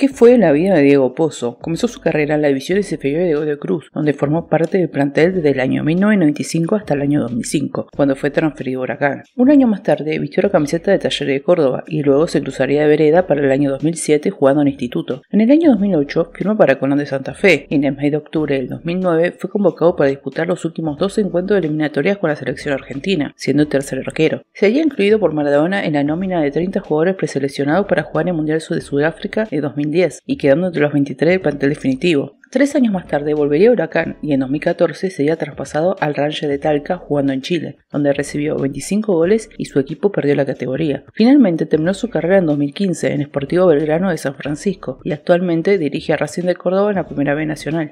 ¿Qué fue la vida de Diego Pozo? Comenzó su carrera en la división de inferiores de Godoy Cruz, donde formó parte del plantel desde el año 1995 hasta el año 2005, cuando fue transferido a Huracán. Un año más tarde vistió la camiseta de taller de Córdoba y luego se cruzaría de vereda para el año 2007 jugando en instituto. En el año 2008 firmó para Colón de Santa Fe y en el mes de octubre del 2009 fue convocado para disputar los últimos dos encuentros eliminatorias con la selección argentina, siendo tercer arquero. Se había incluido por Maradona en la nómina de 30 jugadores preseleccionados para jugar en el Mundial de Sudáfrica de 2009 y quedando entre los 23 del plantel definitivo. Tres años más tarde volvería a Huracán y en 2014 sería traspasado al Ranche de Talca jugando en Chile, donde recibió 25 goles y su equipo perdió la categoría. Finalmente terminó su carrera en 2015 en Sportivo Belgrano de San Francisco y actualmente dirige a Racing de Córdoba en la Primera B Nacional.